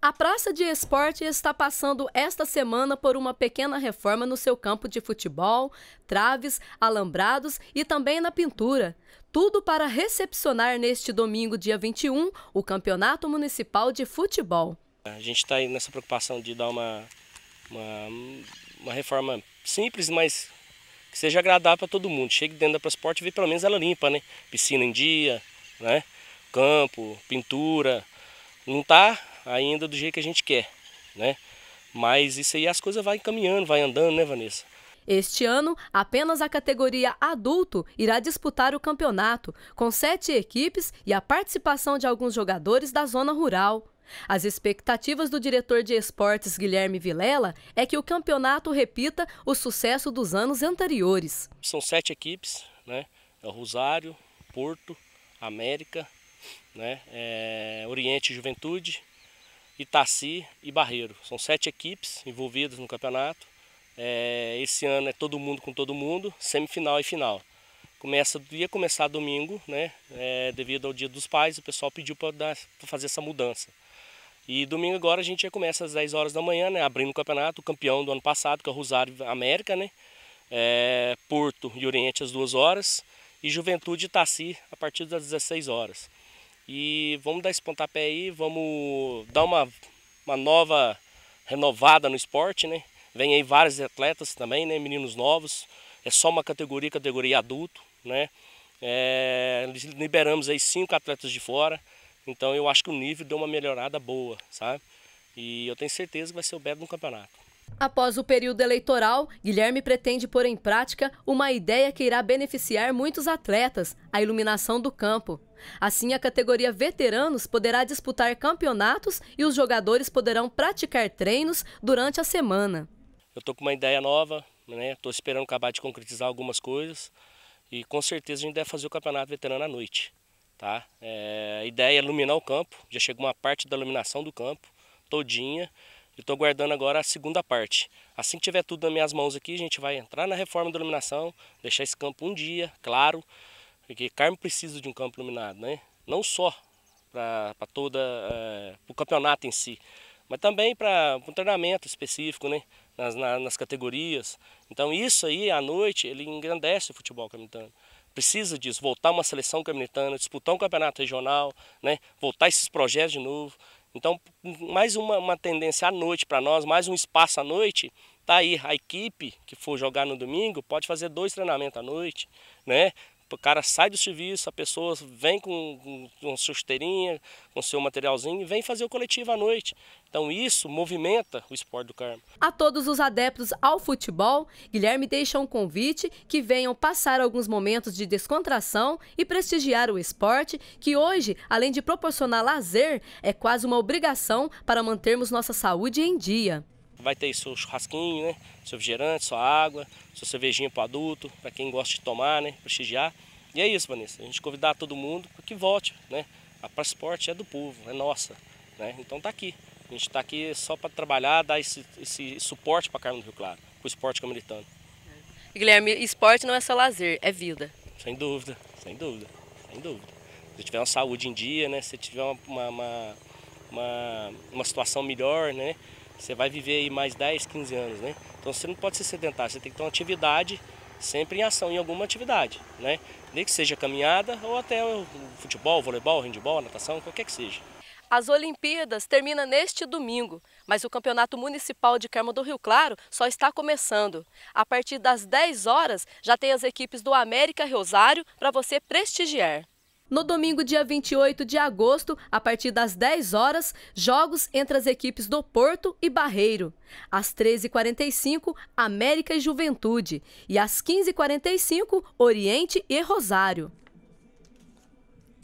A Praça de Esporte está passando esta semana por uma pequena reforma no seu campo de futebol, traves, alambrados e também na pintura. Tudo para recepcionar neste domingo, dia 21, o Campeonato Municipal de Futebol. A gente está nessa preocupação de dar uma, uma, uma, reforma simples, mas que seja agradável para todo mundo. Chegue dentro da Praça Esporte e vê pelo menos ela limpa, né? Piscina em dia, né? campo, pintura. Não está ainda do jeito que a gente quer, né? Mas isso aí as coisas vai caminhando, vai andando, né, Vanessa? Este ano, apenas a categoria adulto irá disputar o campeonato, com sete equipes e a participação de alguns jogadores da zona rural. As expectativas do diretor de esportes Guilherme Vilela é que o campeonato repita o sucesso dos anos anteriores. São sete equipes, né? É Rosário, Porto, América, né? É, Oriente Juventude, Itaci e Barreiro. São sete equipes envolvidas no campeonato. É, esse ano é todo mundo com todo mundo, semifinal e final. Começa, ia começar domingo, né? É, devido ao Dia dos Pais, o pessoal pediu para fazer essa mudança. E domingo agora a gente já começa às 10 horas da manhã, né? Abrindo o campeonato, o campeão do ano passado, que é o Rosário América, né? É, Porto e Oriente às 2 horas. E Juventude e Itaci a partir das 16 horas. E vamos dar esse pontapé aí, vamos dar uma, uma nova renovada no esporte, né? Vem aí vários atletas também, né? Meninos novos. É só uma categoria, categoria adulto, né? É, liberamos aí cinco atletas de fora. Então eu acho que o nível deu uma melhorada boa, sabe? E eu tenho certeza que vai ser o Beto no campeonato. Após o período eleitoral, Guilherme pretende pôr em prática uma ideia que irá beneficiar muitos atletas: a iluminação do campo. Assim, a categoria veteranos poderá disputar campeonatos e os jogadores poderão praticar treinos durante a semana. Eu estou com uma ideia nova, estou né? esperando acabar de concretizar algumas coisas e com certeza a gente deve fazer o campeonato veterano à noite. Tá? É, a ideia é iluminar o campo, já chegou uma parte da iluminação do campo todinha estou guardando agora a segunda parte. Assim que tiver tudo nas minhas mãos aqui, a gente vai entrar na reforma da iluminação, deixar esse campo um dia, claro, porque Carmo precisa de um campo iluminado, né? Não só para toda é, eh, o campeonato em si, mas também para um treinamento específico, né? Nas, na, nas categorias. Então isso aí, à noite, ele engrandece o futebol camitano precisa disso, voltar uma seleção caminitana, disputar um campeonato regional, né? voltar esses projetos de novo. Então, mais uma, uma tendência à noite para nós, mais um espaço à noite. Tá aí, a equipe que for jogar no domingo pode fazer dois treinamentos à noite, né? o cara sai do serviço, a pessoa vem com, com, com sua esteirinha, com seu materialzinho e vem fazer o coletivo à noite. Então isso movimenta o esporte do Carmo. A todos os adeptos ao futebol, Guilherme deixa um convite que venham passar alguns momentos de descontração e prestigiar o esporte, que hoje, além de proporcionar lazer, é quase uma obrigação para mantermos nossa saúde em dia. Vai ter seu churrasquinho, né? Seu refrigerante, sua água, sua cervejinha para adulto, para quem gosta de tomar, né? Prestigiar. E é isso, Vanessa. A gente convidar todo mundo para que volte, né? A esporte é do povo, é nossa, né? Então tá aqui. A gente está aqui só para trabalhar, dar esse, esse suporte para a Carmo do Rio Claro, para o esporte camelitano. É. Guilherme, esporte não é só lazer, é vida. Sem dúvida, sem dúvida, sem dúvida. Se tiver uma saúde em dia, né? Se tiver uma, uma, uma, uma situação melhor, né? Você vai viver aí mais 10, 15 anos, né? Então você não pode ser sedentário, você tem que ter uma atividade sempre em ação, em alguma atividade, né? Nem que seja caminhada ou até futebol, voleibol, handebol, natação, qualquer que seja. As Olimpíadas terminam neste domingo, mas o Campeonato Municipal de Carmo do Rio Claro só está começando. A partir das 10 horas já tem as equipes do América Rosário para você prestigiar. No domingo, dia 28 de agosto, a partir das 10 horas, jogos entre as equipes do Porto e Barreiro. Às 13h45, América e Juventude. E às 15h45, Oriente e Rosário.